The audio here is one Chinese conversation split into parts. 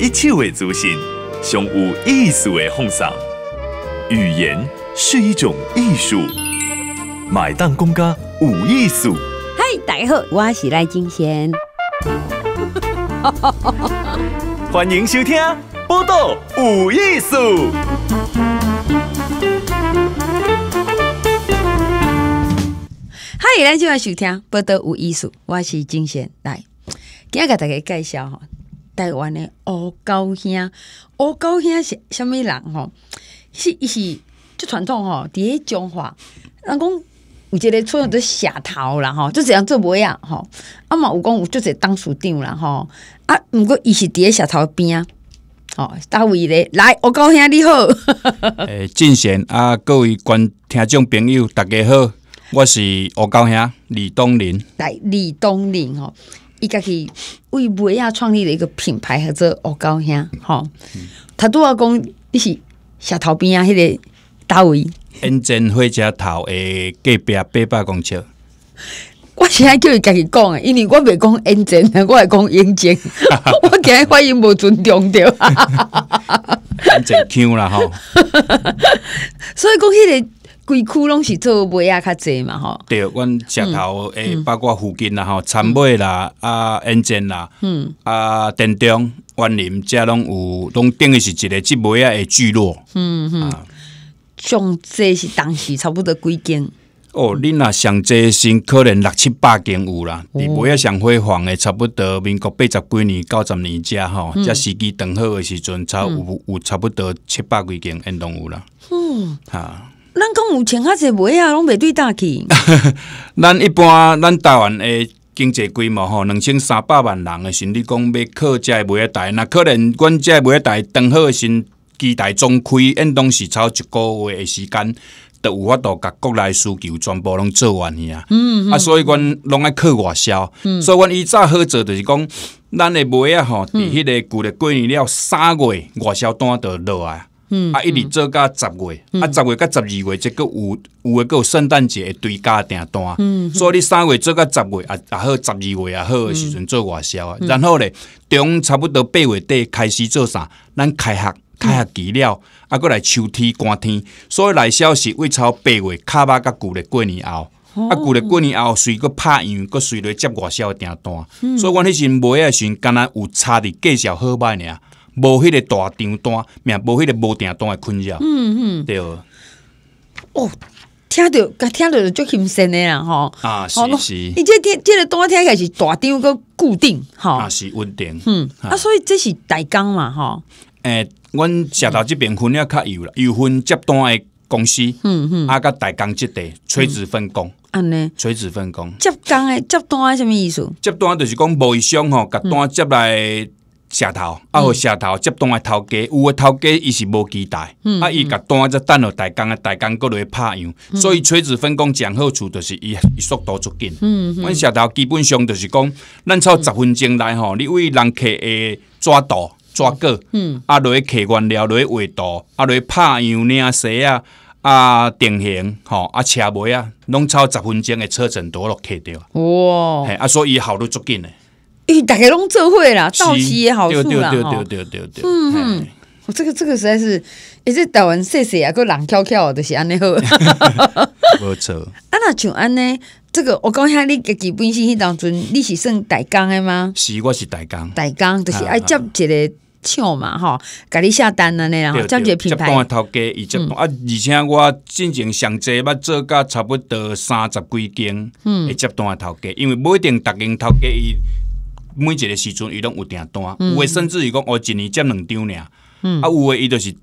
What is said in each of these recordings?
一切为初心，上有艺术的风尚。语言是一种艺术，买单公家无艺术。嗨，大家好，我是赖金贤，欢迎收听《波得无艺术》。嗨，大家好，收听《波得无艺术》，我是金贤，来今天给大家介绍哈。台湾的乌高兄，乌高兄是啥物人吼？是伊是即传统吼，伫一中华，人讲有一个村有的下头啦吼，即这样做袂啊吼。啊嘛有讲有就一个当署长啦吼，啊，毋过伊是伫咧下头边啊。吼。大位咧，来，我高兄你好。诶、进贤啊，各位观听众朋友，大家好，我是我高兄李东林。来，李东林吼。伊家己为维亚创立了一个品牌，叫做“乌高香”哦，他拄要讲你是石头边啊，迄个大卫。恩真火车头诶，隔壁八百公尺。我现在叫伊家己讲，因为我袂讲恩真，我系讲恩真。我今日发音无尊重对。真 Q 啦吼。所以讲迄个。规区拢是做尾啊较济嘛吼，对，阮石头诶，包括附近啦吼，山尾啦啊，山尖啦，嗯，啊，田中、园林遮拢有，拢等于是一个即尾啊诶聚落，嗯嗯。种这是当时差不多几间，哦，恁若上这些可能六七百间有啦，对，尾啊上辉煌诶，差不多民国八十几年、九十年遮吼，遮时期等好诶时阵，差有有差不多七百几间拢有啦，嗯，啊。咱讲有穿较济买啊？拢袂对大去。咱一般咱台湾的经济规模吼，两千三百万人的时，你讲要靠这买台，那可能阮这买台当好时，机台总开因当是超一个月的时间，都有法度甲国内需求全部拢做完去啊。啊，所以阮拢爱靠外销，所以阮伊早好做就是讲，咱的买啊吼，伫迄个旧的过年了三月外销单就落来。啊，一直做到十月，啊，十月到十二月，这个有有个有圣诞节会堆加订单，所以你三月做到十月啊，也好，十二月也好，时阵做外销啊。然后咧，从差不多八月底开始做啥？咱开学，开学期了，啊，过来秋天、寒天，所以来销是未超八月，卡巴甲旧历过年后，啊，旧了过年后，随个拍样，搁随来接外销的订单。所以阮迄时买时，干若有差伫介绍好歹尔。无迄个大订单，免无迄个无订单的困扰。嗯嗯，对。哦，听着，甲听着就轻松的啦，吼。啊，是是。伊即个即个单听起来是大单个固定，吼，啊，是稳定。嗯。啊，所以这是大纲嘛，吼。诶，阮社头即边分了较油啦，油分接单的公司。嗯嗯。啊，甲大纲接块垂直分工。安尼。垂直分工。接单诶，接单什么意思？接单就是讲无外商吼，甲单接来。石头啊，互石头接单的头家，有诶头家伊是无期待，啊，伊甲单则等落大工诶大工过去拍样，所以垂直分工讲好处就是伊，伊速度足紧。阮石头基本上就是讲，咱超十分钟来吼，你为人客的抓到抓嗯，啊，落去客原料去画图，啊，落去拍样领西啊，啊定型吼，啊车尾啊，拢超十分钟的车程都落客着。哇，啊，所以效率足紧的。大家拢做会啦，到期也好处啦。嗯，我这个这个实在是，一直台湾谢谢啊，人翘跳跳的，是安尼好。没 错。啊，那像安尼，这个我讲下你基本信息当中，你是算代工的吗？是，我是代工。代工就是爱接一个厂嘛，吼，给你下单的那样。接一个单的头家，以及啊，而且我进前上侪嘛做到差不多三十几间，嗯，接单的头家，因为不一定答应头家伊。每一个时阵，伊拢有订单，有诶甚至伊讲，哦一年接两张呢。啊，有诶伊就是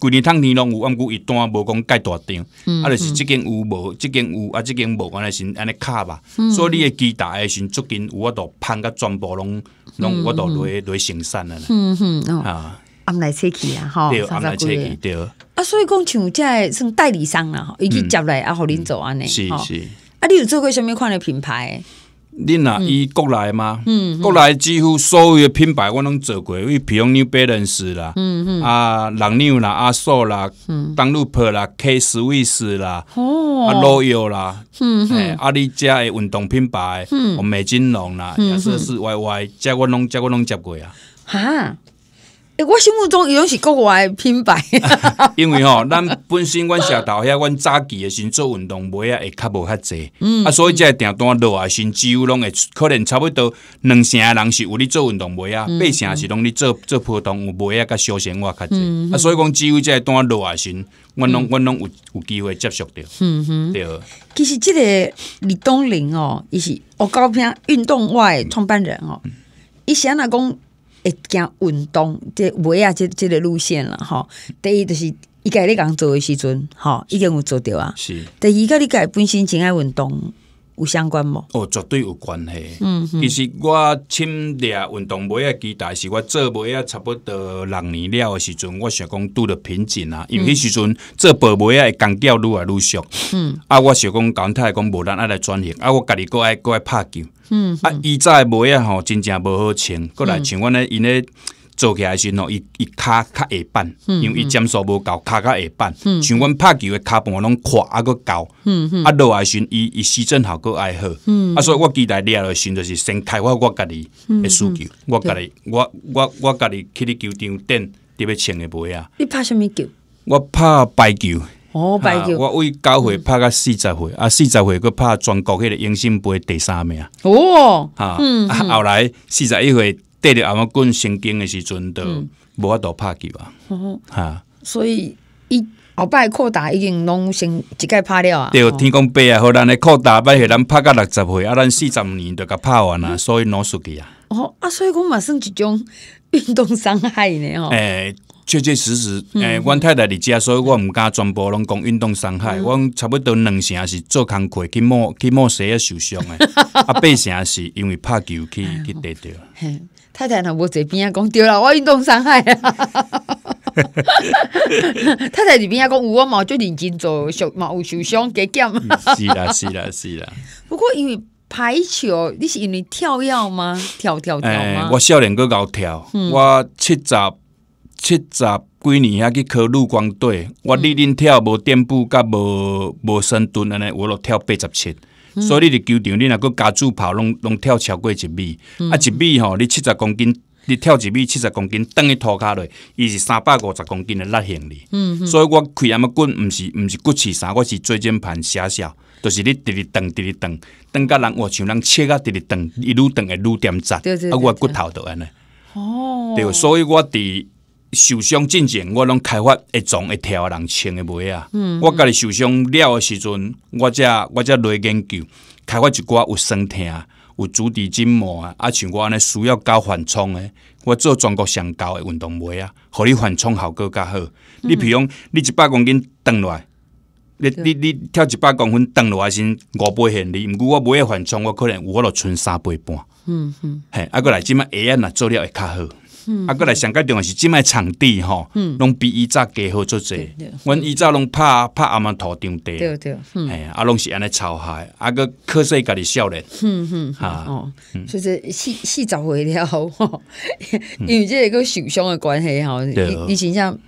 规年通年拢有啊毋过伊单，无讲盖大张啊就是即间有无，即间有啊即间无，安尼先安尼卡吧。所以你诶机台诶先足有我都潘甲全部拢拢我都落落生产了。嗯哼，啊，暗来车去啊，哈，暗来车去对。啊，所以讲像即算代理商啦，已经接来啊互恁走安尼，是是。啊，你有做过什物款的品牌？你若伊国内嘛，国内几乎所有的品牌我拢做过，因为譬如 Balance 啦，啊，浪牛啦、阿索啦、丹路佩啦、K、S、V、S 啦、啊、劳友士啦，嘿，阿里家的运动品牌，我美金龙啦，亚瑟斯 Y、Y，这我拢这我拢接过啊。诶，我心目中伊拢是国外品牌，因为吼，咱本身阮下头遐，阮早期诶时阵做运动鞋啊，会较无遐济，啊，所以即订单落来先，只有拢会可能差不多两成人是有咧做运动鞋啊，八成是拢咧做做普通有鞋啊，甲休闲我较济，啊，所以讲只有即单落来时。阮拢阮拢有有机会接触着，嗯哼，对。其实即个李东林哦，伊是我高平运动外创办人哦，是安啊讲。会惊运动，这鞋啊，这这个路线了吼，第一就是，伊家咧讲做诶时阵，吼，已经有做着啊。是，第二个你家本身真爱运动。有相关无？哦，绝对有关系。嗯，其实我亲力运动鞋啊，期待是我做鞋啊，差不多六年了的时阵，我想讲拄着瓶颈啊，因为迄时阵做薄鞋啊，工调愈来愈俗。嗯，啊，我想讲讲太讲无咱爱来转型，啊，我家己阁爱阁爱拍球。嗯，啊，以前的鞋吼，真正无好穿，过来穿阮咧因咧。做起来时，候伊伊骹较下板，因为伊剑数无够，骹较下板。像阮拍球诶，骹盘，拢阔啊，佮高。啊，落来时，伊伊施正效果爱好。啊，所以我记在了时，就是先开发我家己诶需求。我家己，我我我家己去你球场顶特别穿诶鞋啊。你拍什物球？我拍排球。哦，排球。我为九岁拍到四十岁，啊，四十岁佫拍全国迄个迎新杯第三名哦，啊，后来四十一岁。在着阿妈神经的时阵都无法度拍球啊！哈，所以一后摆扩大已经拢先一个拍了啊！对，天公伯啊，互咱的扩大，把许咱拍到六十岁啊，咱四十年都甲拍完啊，所以老输去啊！哦啊，所以讲嘛算一种运动伤害呢哦！哎，确确实实，哎，阮太太伫家，所以我毋敢全部拢讲运动伤害。我差不多两成是做康亏去摸去摸鞋受伤的，啊，八成是因为拍球去去跌着。太太，若无坐边仔讲对啦，我运动伤害啊。太太伫边仔讲，有我嘛，就认真做，受嘛有受伤加减。是啦，是啦，是啦。不过因为排球，你是因为跳跃吗？跳跳跳吗？我少年个高跳，我七十七十几年啊去考陆光队，我立定跳无垫步，甲无无深蹲安尼，我都跳八十七。所以你伫球场，你若阁加助跑，拢拢跳超过一米。啊，一米吼，你七十公斤，你跳一米，七十公斤，蹲去涂骹里，伊是三百五十公斤的力行李。嗯所以我开阿妈滚，毋是毋是骨刺啥，我是椎间盘狭消，就是你直直蹬，直直蹬，蹬到人我像人切甲直直蹬，一路蹬会愈点赞，啊，我骨头都安尼。哦。对，所以我伫。受伤进展，我拢开发一种跳条人穿的鞋啊。我家己受伤了的时阵，我则我则来研究开发一寡有酸疼、有足底筋膜啊，啊像我安尼需要高缓冲的，我做全国上高的运动鞋啊，互你缓冲效果较好。你比如讲，你一百公斤蹲落，来，你你你跳一百公分蹲落来先五百现力，毋过我买个缓冲，我可能有我落剩三倍半。嗯嗯，嘿，啊过来，即摆鞋若做了会较好。啊，过来上较重要是即摆场地吼，拢比以早加好做济，阮以早拢拍拍阿妈土场地，对对，哎呀，拢是安尼吵海，啊个瞌睡家己少年，嗯 嘞，哈，哦，就是四四十回了，因为这个受伤的关系吼，你想想，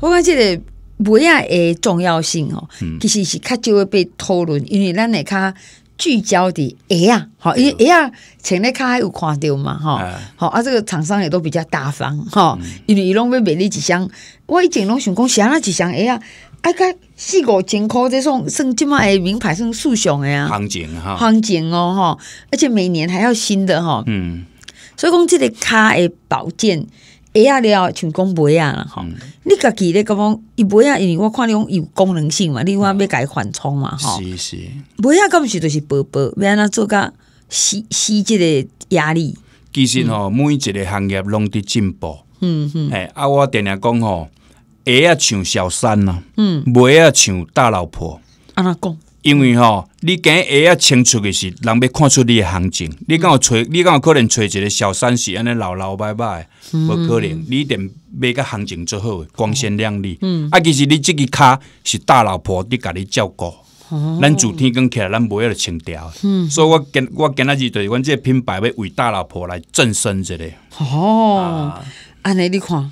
我觉这个不啊，诶重要性哦，其实是较少会被讨论，因为咱会较聚焦的哎呀，好，伊哎呀，前咧卡还有看到嘛，吼，好啊，这个厂商也都比较大方，吼，为伊拢要买买一箱，我以前拢想讲，想了一箱，哎呀，啊个四五千箍，这算算即满诶名牌，算数上诶啊，行情哈，行情哦，吼，而且每年还要新的哈，嗯，所以讲这个卡诶，保健。鞋啊，了像讲鞋啊，吼，你家己咧讲，伊鞋因为我看你讲有功能性嘛，另外要改缓冲嘛，吼。是鞋啊，毋是就是薄薄，安怎做噶施施即个压力。其实哦，每一个行业拢伫进步。嗯哼，哎，啊，我定定讲吼？鞋啊，像小三呐，嗯，鞋啊，像大老婆。安怎讲？因为吼，你脚鞋啊，穿出的是，人要看出你的行情。你敢有揣，你敢有可能揣一个小三，是安尼老老拜拜？无可能。你一定买个行情最好，光鲜亮丽。啊，其实你即个卡是大老婆，你家己照顾。咱主天光起来，咱不要情调。所以我今我今仔日就，即个品牌要为大老婆来正身一下。哦，安尼你看。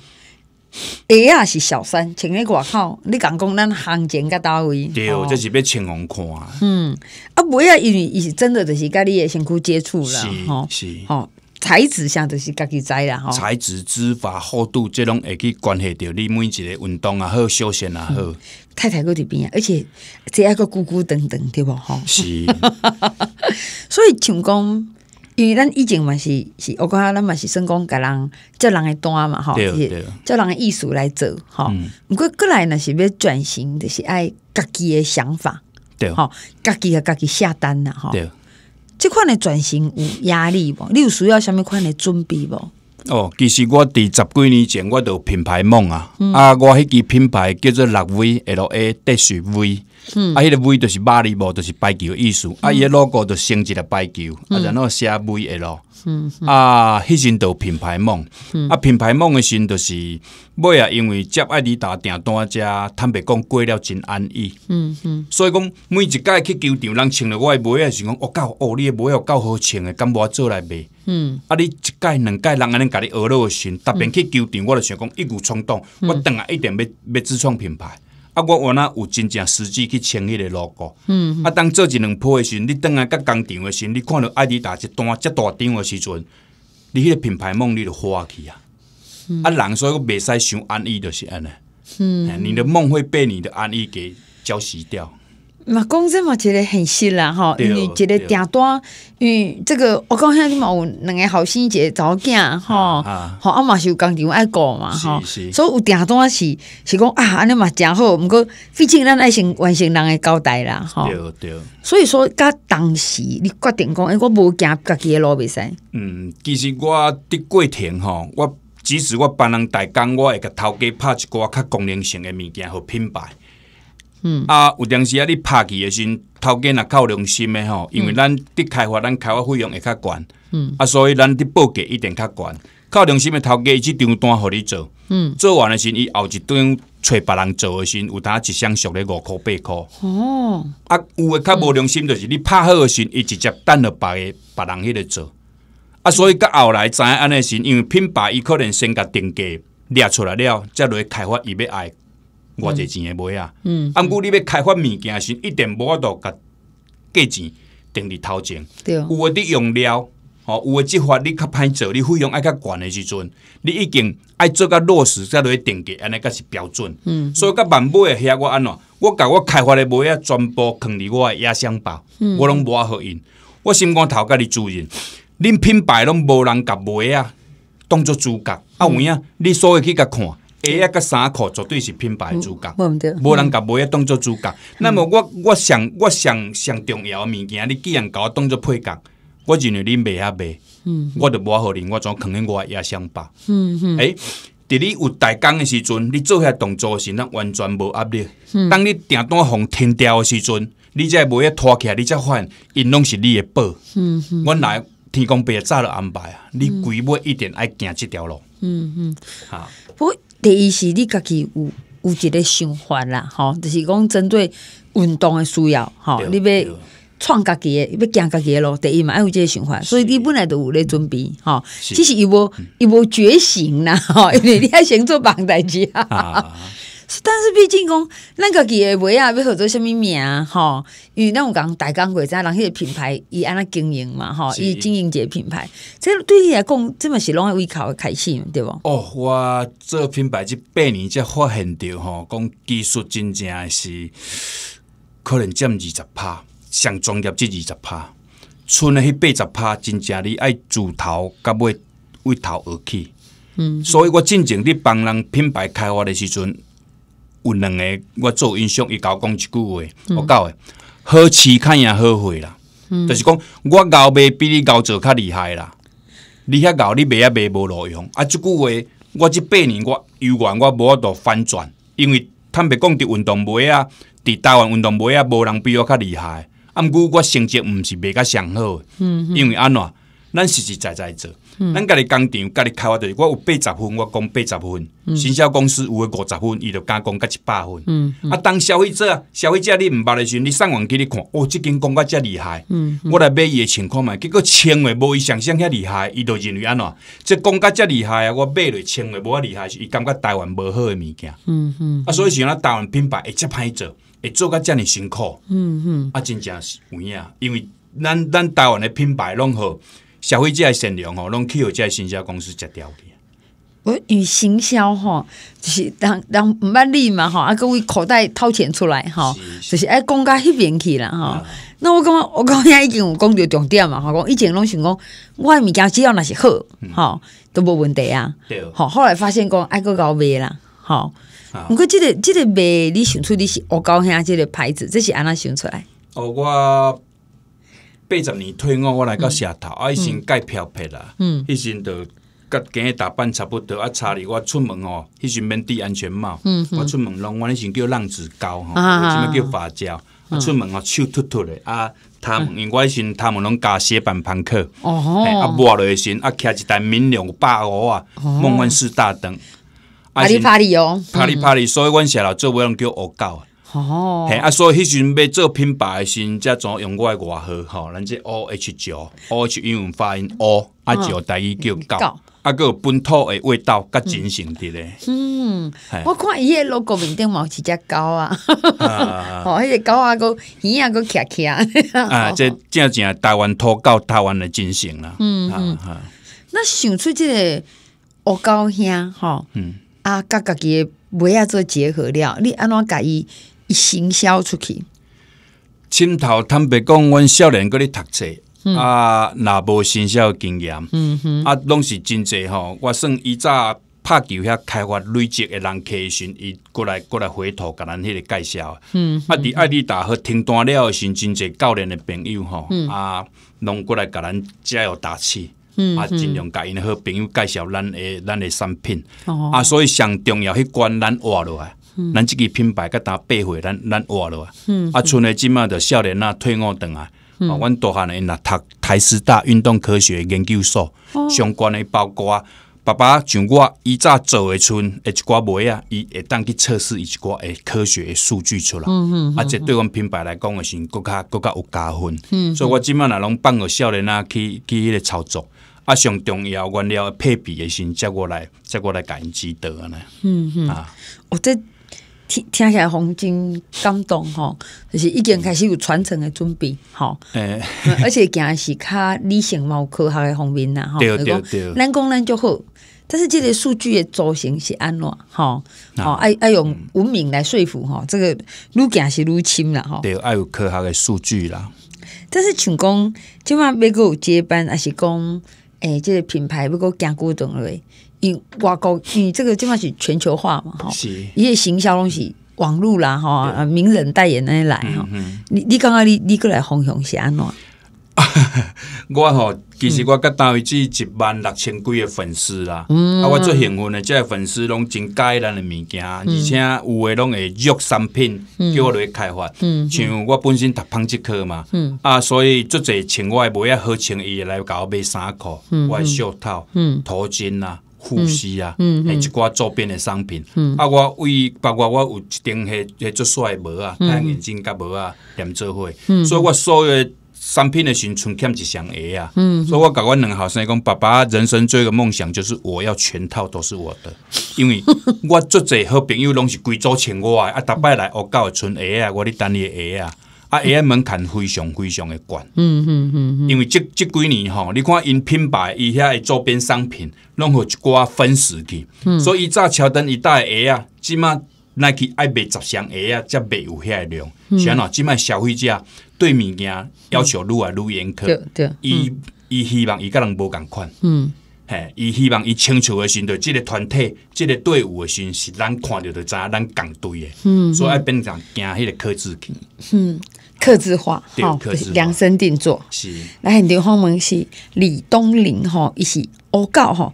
鞋也是小三，穿咧外口，你敢讲咱行情甲到位？对，这是要穿红看。嗯，啊，不要，因为伊是真的，就是甲你的身躯接触啦。是吼，是哦，材质上就是家己知啦。吼，材质、织法、厚度，这拢会去关系到你每一个运动啊，好休闲啊，好。太太，搁伫边，而且这样一个孤孤单单的无吼，是，所以请讲。因为咱以前嘛是是，我觉咱嘛是算讲给人叫人的单嘛吼，是叫人的意思来做吼。毋过过来呢是要转型，就是爱家己诶想法，对吼，家己啊家己下单呐对，这款诶转型有压力无？你有需要什物款诶准备无？哦，其实我伫十几年前我有品牌梦啊，啊，我迄个品牌叫做六 V L A 德顺威。啊！迄个鞋就是马里布，就是排球艺术。啊，伊个 logo 就升级了排球，啊，然后写诶咯。啊，迄阵都品牌梦。啊，品牌梦的时阵，就是尾啊，因为接爱迪达订单，加坦白讲过了真安逸。嗯嗯。所以讲，每一届去球场，人穿了我的鞋，想讲，哦够哦，你个鞋有够好穿的，敢无做来卖？嗯。啊，你一届两届人安尼甲你学落的时阵，特别去球场，我就想讲一股冲动，我等下一定要要自创品牌。啊，我原来有真正实际去清迄个 logo？啊，当做一两铺的时，你等来甲工厂的时，你看到爱迪达一单遮大张的时阵，你迄个品牌梦你就花去啊！啊，人所以袂使想安逸就是安尼。嗯，你的梦会被你的安逸给浇熄掉。嘛，讲资嘛，觉得很实啦，吼，因为一个订单，因为这个我刚才你嘛有两个好个查早囝吼，吼，啊嘛是有工厂爱顾嘛，吼，所以有订单是是讲啊，安尼嘛诚好，毋过毕竟咱爱心完成人的交代啦，吼，对对。所以说，甲当时你决定讲，哎，我不家己的路比使。嗯，其实我伫过程吼，我即使我帮人代工，我会甲头家拍一寡较功能性的物件和品牌。啊，有当时啊，你拍去的时，头家若较有良心的吼，因为咱伫开发，咱开发费用会较悬，嗯，啊，所以咱伫报价一定较悬。较良心的头家，伊一张单，互你做，嗯，做完的时，伊后一单找别人做的时，有他一箱俗咧五块八块，哦，啊，有诶较无良心，就是你拍好时，伊直接等了别个，别人迄个做，啊，所以到后来知影安尼时，因为品牌伊可能先甲定价列出来了，再来开发伊要爱。偌侪钱买啊，毋过你要开发物件时，一定无度甲价钱定伫头前。有诶，你用料吼，有诶，即法你较歹做，你费用爱较悬的时阵，你一定爱做较落实，才落去定价，安尼才是标准。所以甲万买遐我安怎？我甲我开发的买啊，全部放伫我诶压箱包，我拢无互用。我心肝头家你主人，恁品牌拢无人甲买啊，当做主角啊有影？你所去甲看。鞋啊，甲衫裤绝对是品牌主角，无人甲买啊当做主角。那么我我上我上上重要的物件，你既然甲我当做配角，我认为你卖啊卖，我就无好领。我总肯定我也想把。哎，伫你有大工的时阵，你做遐动作是咱完全无压力。当你订单互天掉的时阵，你再买啊拖起，来，你再换，因拢是你的宝。阮来天公伯早了安排啊，你规尾一定爱行即条路。嗯嗯，好。第一是你家己有有一个想法啦，吼，就是讲针对运动的需要，吼，你要创家己，要行家己路，第一嘛爱有这个想法，所以你本来都有咧准备，吼，其实又无又无觉醒啦，吼，因为你还先做笨代志啊。但是毕竟讲，咱家己的鞋啊，要合作什物名吼？因为咱有讲大知轨人迄个品牌伊安那经营嘛吼，伊经营一个品牌，这对你来讲，这么是拢爱为考开心对无？哦，我做品牌即八年才发现着吼，讲技术真正是可能占二十趴，像专业即二十趴，剩诶迄八十趴，真正你爱自投，噶尾为投而去。嗯，所以我进前伫帮人品牌开发的时候。有两个我做英雄，伊甲我讲一句话，我教诶，好气看也好会啦，就是讲我熬未比你熬做较厉害啦。你遐熬你卖啊卖无路用，啊，即句话我即八年我游完我无法度翻转，因为坦白讲，伫运动会啊，伫台湾运动会啊，无人比我较厉害。啊毋过我成绩毋是卖甲上好，因为安怎？咱实实在在做，咱家己工厂、家己开发的，我有八十分，我讲八十分。营销公司有诶五十分，伊就加工加一百分。啊，当消费者、消费者你毋捌诶时阵，你上网给你看，哦，即间广告遮厉害，我来买伊诶情况嘛。结果穿诶无伊想象遐厉害，伊就认为安怎？这广告遮厉害啊！我买落穿诶无遐厉害，是感觉台湾无好诶物件。啊，所以像咱台湾品牌会遮歹做，会做甲遮尼辛苦。啊，真正是为啊，因为咱咱台湾诶品牌拢好。消费者的善良吼，拢去遮在行销公司食调研。我，与行销吼，就是人让毋捌利嘛吼，啊各位口袋掏钱出来吼，就是爱讲到迄边去啦吼。那我感觉我讲遐已经有讲着重点嘛，吼，讲以前拢想讲，我物件只要若是好，吼，都无问题啊。对。吼，后来发现讲爱个老卖啦，吼。毋过，即个即个卖，你想出你是我搞遐即个牌子，这是安怎想出来。哦，我。八十年退伍，我来到下头，啊，爱心盖漂皮啦，迄时着甲今日打扮差不多啊！查理，我出门哦，一心免戴安全帽，我出门拢我迄时叫浪子高，吼，为什么叫发胶？啊，出门哦，手秃秃的啊，他们因我一心他们拢加斜板盘克，哦，啊，抹落去心啊，骑一单名流百五啊，梦幻式大灯，啊里帕里哦，帕里帕里，所以阮下老做不用叫恶搞。哦，嘿啊，所以迄阵要做品牌诶时，阵，才做用我外号吼，咱即 O H 九 O H 英文发音 O，啊九第一叫啊，阿有本土诶味道较真神伫咧。嗯，我看伊个 logo 面顶有一只狗啊，哦，迄只狗啊哥伊啊哥徛徛。啊，即真 正台湾土狗，台湾诶精神啦。嗯嗯那想出这乌高兄吼，嗯，啊，甲家己不啊做结合料，你安怎甲伊？行销出去，心头坦白讲，阮少年个咧读册啊，若无行销经验，啊，拢是真侪吼。我算以早拍球遐开发累积诶人客群，伊过来过来回头甲咱迄个介绍。啊，伫爱迪达好停单了诶时阵，真侪教练的朋友吼啊，拢过来甲咱加油打气，啊，尽量甲因好朋友介绍咱诶咱诶产品，啊，所以上重要迄关咱活落来。咱即个品牌，甲搭背岁，咱咱话咯。啊，剩诶即满著少年啊、退伍等啊，啊，阮大汉诶，若读台师大运动科学研究所相关诶，包括啊。爸爸像我伊早做诶，诶一寡物啊，伊会当去测试伊一寡诶科学诶数据出来。嗯嗯啊，即对阮品牌来讲，诶，是更较更较有加分。嗯。所以我即满若拢放互少年啊，去去迄个操作啊，上重要原料配比诶，先接过来，接过来感知到呢。嗯嗯，啊，我这。听听起来，红真感动吼，就是已经开始有传承的准备吼，哎，而且行是较理性、有科学的方面呐吼，对对对。南工就好，但是这个数据的组成是安怎吼、哦，爱爱用文明来说服吼，这个愈行是愈深啦吼，对，要有科学的数据啦。但是讲即满要别个接班，还是讲哎，这个品牌要够坚固种类。因外国，你这个叫嘛是全球化嘛？哈，一些行销东西，网络啦，哈，名人代言那些来哈。你你刚刚你你过来方向是安怎？我吼，其实我个单位只一万六千几个粉丝啦，嗯，啊，我最幸运的，这粉丝拢真介咱的物件，而且有诶拢会约产品叫我来开发。嗯，像我本身读纺织科嘛，嗯，啊，所以最侪穿我诶，买好穿衣来我买衫裤，我诶袖套，嗯，头巾啦。护膝啊，嗯一寡周边的商品，嗯，啊，我为包括我有一顶迄迄做帅帽啊，戴眼镜甲帽啊，连做伙，所以我所有商品的新春欠一双鞋啊，嗯，所以我甲阮两个后生讲，爸爸人生最个梦想就是我要全套都是我的，因为我足侪好朋友拢是归组请我，啊，逐摆来学搞的穿鞋啊，我咧等你鞋啊。啊，鞋 门槛非常非常的悬。嗯嗯嗯，因为这这几年吼，你看因品牌伊遐的周边商品，拢互一寡分食去，所以伊早乔丹一代鞋啊，即卖 n 去爱卖十双鞋啊，才卖有遐量，是安怎即卖消费者对物件要求愈来愈严苛，伊伊希望伊甲人无共款。嗯。嘿，伊希望伊清楚的心对，这个团体、这个队伍的阵，是咱看到的，影咱共队的，所以变成惊迄个克制性。嗯，克制化，哈，量身定做是。来，刘方们是李东林吼，伊是 O 教吼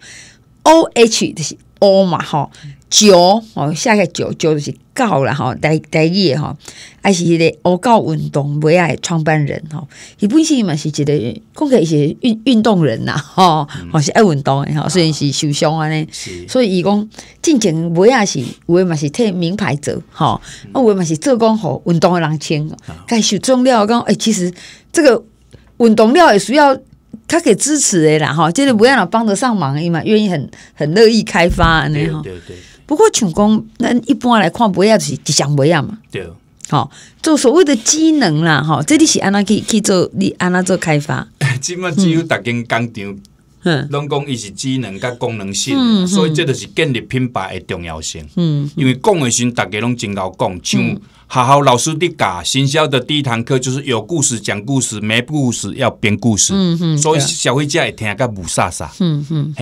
o H 就是 O 嘛吼。九吼，下一个九九是高啦吼，第第一吼，还是一个欧狗运动，鞋的创办人吼，伊本身嘛是个讲起开是运运动人呐吼、我是爱运动的吼，虽然是受伤安尼，所以伊讲进前鞋也是，有的嘛是替名牌做吼，啊有的嘛是做工吼运动的人穿，该受中了讲，诶，其实这个运动了也需要。他可以支持的啦哈，即个不要人帮得上忙嘛，愿意很很乐意开发，安尼对。不过像讲那一般来看，不要就是一项不要嘛。对。哦，做所谓的技能啦哈，这里是安拉去去做，你安拉做开发。即 嘛只有逐间工厂。拢讲伊是智能甲功能性，所以这就是建立品牌的重要性。因为讲的时阵，大家拢真够讲，像好好老师的教，新销的第一堂课就是有故事讲故事，没故事要编故事。所以消费者会听个不啥啥。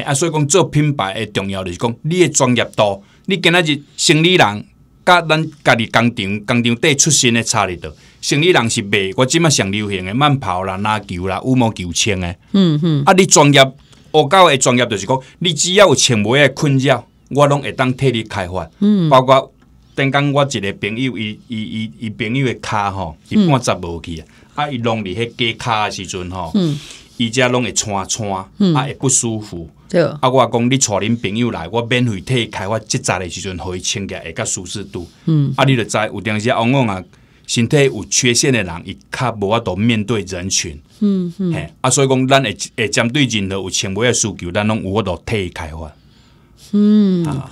啊，所以讲做品牌的重要就是讲你的专业度。你今仔日生理人甲咱家己工厂工厂底出身的差哩多，生理人是卖我今仔上流行的慢跑啦、篮球啦、羽毛球、千的。嗯啊，你专业。学狗的专业就是讲，你只要有穿微的困扰，我拢会当替你开发。嗯，包括顶刚我一个朋友，伊伊伊伊朋友的脚吼，一半扎无去啊！啊，伊弄伫迄加脚的时阵吼，伊只拢会穿穿，啊，会不舒服。啊，我讲你带恁朋友来，我免费替开发即扎的时阵，互伊穿来会较舒适度。嗯。啊，你就知有当时往往啊，身体有缺陷的人，伊较无法度面对人群。嗯吓啊，所以讲，咱会会针对任何有前尾的需求，咱拢有法度替伊开发。嗯，啊，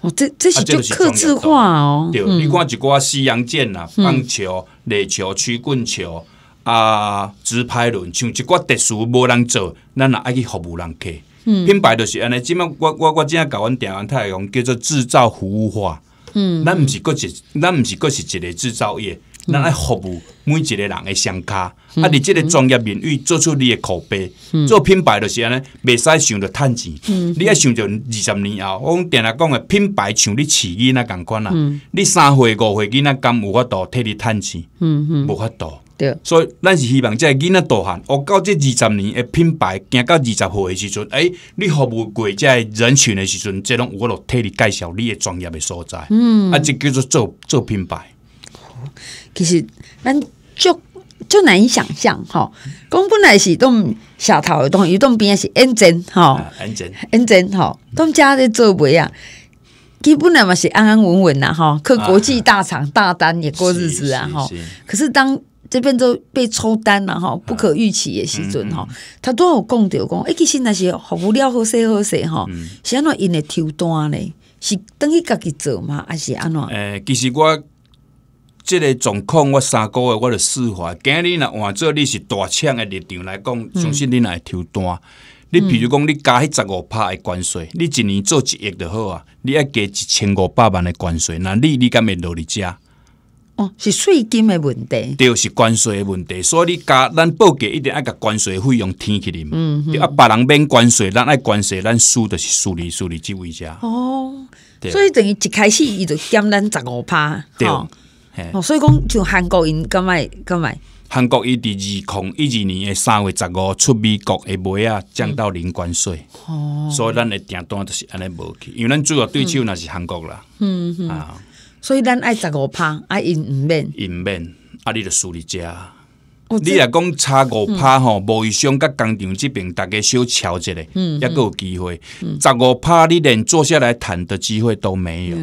哦，这这是就刻字化哦。对，你看一寡西洋剑啊，棒球、垒球、曲棍球啊，直拍轮，像一寡特殊无人做，咱也爱去服务人客。品牌就是安尼，即麦我我我正仔甲阮台湾太阳叫做制造服务化。嗯，咱毋是嗰是，咱毋是嗰是一个制造业。咱爱服务每一个人的商家啊！你即个专业领域做出你的口碑，做品牌就是安尼，未使想着趁钱。你爱想着二十年后，我讲电来讲的品牌像你饲囡仔共款啦。你三岁、五岁囡仔敢有法度替你趁钱？嗯嗯，无法度。对。所以咱是希望即囡仔大汉，哦，到即二十年的品牌，行到二十岁诶时阵，欸，你服务过即人群诶时阵，即有我度替你介绍你诶专业诶所在。嗯。啊，即叫做做做品牌。其实，咱就就难以想象吼，讲本来是栋下头的栋，一栋边是安贞哈，安贞安贞吼，他们家在做不啊。基本来嘛是安安稳稳呐吼，可国际大厂大单也过日子啊吼，可是当这边都被抽单了吼，不可预期的时阵吼，他都有讲着讲，哎，其实那服务了好势好势吼，是安怎因为挑单呢？是等于家己做嘛，还是安怎？诶，其实我。即个状况，我三个月我就释怀。今日若换做你是大枪的立场来讲，相信你会抽单。你比如讲，你加迄十五拍的关税，你一年做一亿就好啊。你要加一千五百万的关税，那你你敢会落去遮？哦，是税金的问题，对，是关税的问题。所以你加，咱报价一定爱把关税费用添起嚟。嘛。嗯嗯。啊，别人免关税，咱爱关税，咱输就是输你，输你即位家。哦，所以等于一开始伊就减咱十五拍。对。哦，所以讲，像韩国，因敢卖敢卖，韩国伊第二零一二年诶三月十五出美国诶鞋啊，降到零关税。哦，所以咱诶订单就是安尼无去，因为咱主要对手若是韩国啦。嗯嗯。啊，所以咱爱十五趴，爱因毋免，因毋免，啊你著输伫遮。你若讲差五趴吼，外商甲工厂即边逐家小瞧一下嗯，也够有机会。十五趴你连坐下来谈的机会都没有，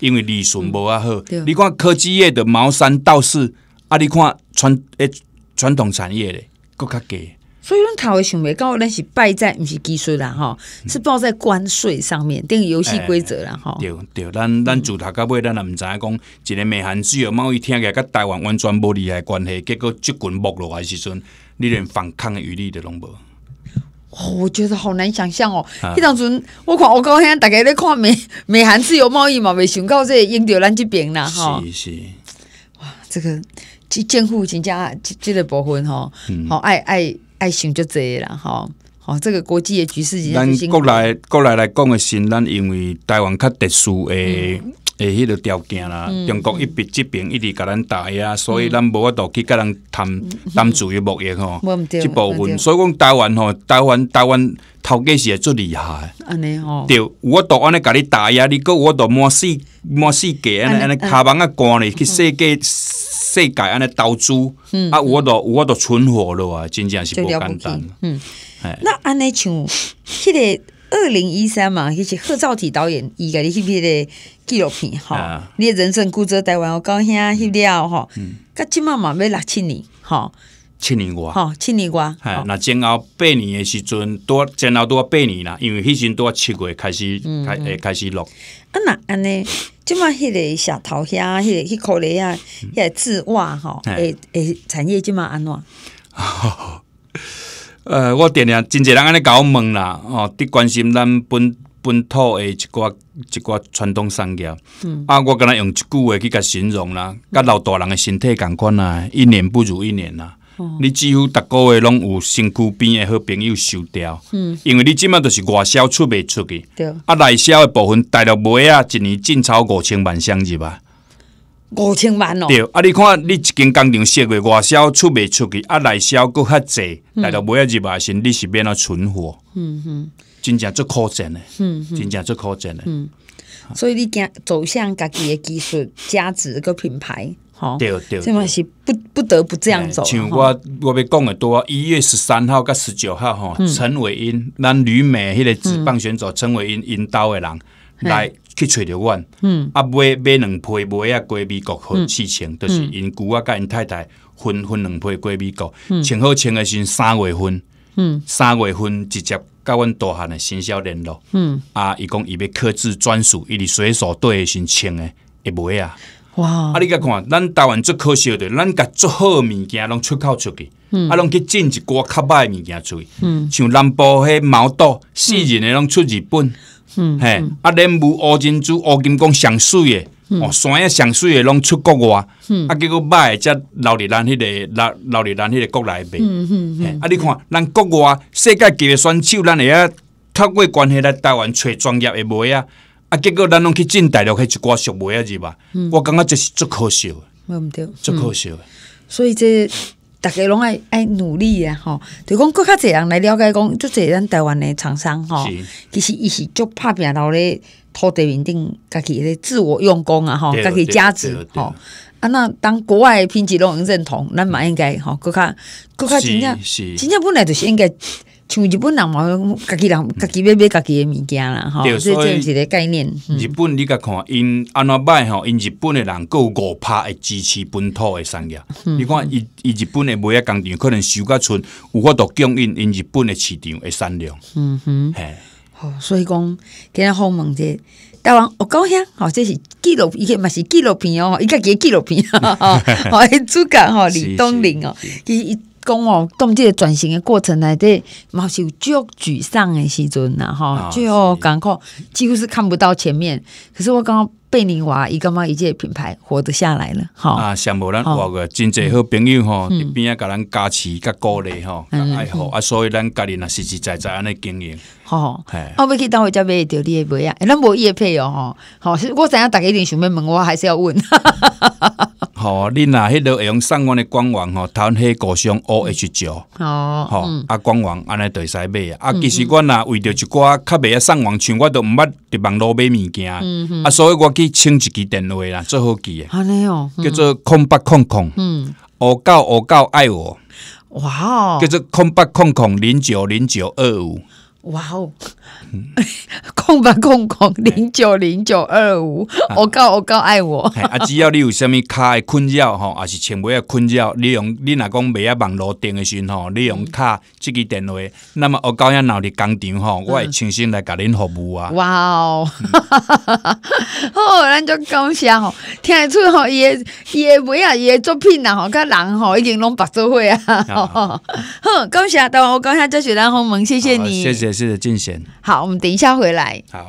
因为利润无啊好。你看科技业的茅山道士，啊，你看传诶传统产业咧，更较低。所以阮头湾想袂到，咱是败在毋是技术啦，吼，是败在关税上面，等于游戏规则啦，吼。对对，咱咱自头到尾，咱也毋知影讲，一个美韩自由贸易听起来甲台湾完全无厉害关系，结果即群木落来时阵，你连反抗的余力都拢无。哇，我觉得好难想象哦。迄当阵，我看我讲，现在大家咧看美美韩自由贸易嘛，未想到这用着咱即边啦，吼，是是。哇，这个即建户人家即即个部分吼、吼爱爱。爱想就这了吼吼，这个国际的局势，咱国内国内来讲诶新，咱因为台湾较特殊诶诶迄个条件啦，中国一边这边一直甲咱打压，所以咱无法度去甲人谈谈主由贸易吼，即部分，所以讲台湾吼，台湾台湾头家是会最厉害，安尼吼，对，我都安尼甲你打压，你讲我都满四满四界，安尼安尼卡邦啊关咧去世界。世界安尼投资，嗯，啊，我都我都存活了啊，真正是不简单。嗯，那安尼像迄个二零一三嘛，迄是贺照体导演伊家翕迄个纪录片吼，你人生故折台湾我讲遐迄了吼，嗯，噶起嘛要六七年吼。年外，吼、好七年瓜。哎，那前后八年诶时阵，多前后多八年啦，因为迄阵多七月开始开诶开始落。啊那安尼，即马迄个石头乡，迄个迄个可啊，迄个字画吼，诶诶产业即马安怎？呃，我点样真侪人安尼甲我问啦，哦，伫关心咱本本土诶一寡一寡传统产业。嗯啊，我敢若用一句话去甲形容啦，甲老大人诶身体感官啦，一年不如一年啦。你几乎逐个月拢有身躯边诶好朋友收掉，因为你即马都是外销出袂出去，啊内销诶部分大陆尾啊，一年进超五千万箱入啊，五千万哦。对啊，你看你一间工厂设个外销出袂出去，啊内销搁较济，大陆尾啊入啊是你是变啊存货，嗯哼，真正足考的，嗯真正足考的，嗯，所以你走向家己诶技术价值个品牌。对对，这是不不得不这样走。像我我要讲的多，一月十三号到十九号吼，陈伟英，咱吕美迄个自棒选手，陈伟英引导的人来去找着我，啊，买买两批，买啊，归美各去试穿，就是因舅啊，甲因太太分分两批闺蜜各穿好穿的是三月份，三月份直接甲阮大汉的生肖联络，啊，伊讲伊要克制专属，伊里随手对的时穿的会袂啊？哇！阿你甲看，咱台湾最可惜的，咱甲最好物件拢出口出去，啊，拢去进一寡较歹物件出去。嗯，像南部迄毛豆、四人诶，拢出日本。嗯嘿，阿南部乌金珠、乌金公上水诶，哦山也上水诶，拢出国外。嗯，阿结果卖只留伫咱迄个、留留伫咱迄个国内卖。嗯嗯嗯。阿你看，咱国外、世界级的选手，咱会晓透过关系来台湾找专业会袂啊？啊！结果咱拢去进大陆去一寡俗卖啊，是吧？我感觉这是足可惜，足可惜。所以这大家拢爱爱努力啊，吼！就讲更较侪人来了解，讲足侪咱台湾的厂商，吼，其实伊是足拍拼咧土地面顶，家己咧自我用功啊，吼，家己价值，吼。啊，那当国外品质拢认同，咱嘛应该，吼，更较更较真正真正本来就是应该。像日本人嘛，家己人家己要买家己的物件啦，吼，这是一个概念。日本你甲看，因安怎摆吼？因日本的人有五拍会支持本土的产业。你看，伊伊日本的每一工厂可能收甲剩，有法度供应因日本的市场诶，产量。嗯哼，吓好，所以讲，今日访问者台湾我高兴，好，这是纪录伊片，嘛是纪录片哦，家个诶纪录片。好 主角吼李东林哦，伊。讲哦，即个转型的过程底，嘛是有足沮丧的时阵呐，吼，最后感觉几乎是看不到前面。可是我刚刚贝宁娃，一个伊一届品牌活得下来了，吼，啊。想无咱话个真济好朋友吼，一边啊，甲咱加持甲鼓励吼，爱护啊，所以咱家己呐，实实在在安尼经营。哦，我要去单位才买，你件不啊。样，咱无诶配哦吼。好，我知影逐个一定想要问我还是要问。吼，恁啊，迄落用上网的官网吼，头迄个上品 O H 九。哦，哈，啊，官网安内会使买啊。啊，其实我若为着一寡较袂晓上网，像我都毋捌伫网络买物件啊，所以我去抢一支电话啦，最好记。安尼哦，叫做空八空空。嗯，我告我告爱我。哇哦，叫做空八空空零九零九二五。哇哦，空吧空空零九零九二五，我告我告爱我。啊，只要你有什么卡的困扰吼，还是纤维的困扰，你用你若讲没要网络电的时候，你用卡这个电话，那么我告遐闹的工厂吼，我会亲身来甲您服务啊。哇哦，好，咱就讲喜吼，听得出吼，伊的伊的尾啊，伊的作品呐，吼，甲人吼，已经拢白做伙啊。哼，恭喜啊，等我讲下叫雪兰红门，谢谢你，谢谢。也是的，进贤。好，我们等一下回来。好。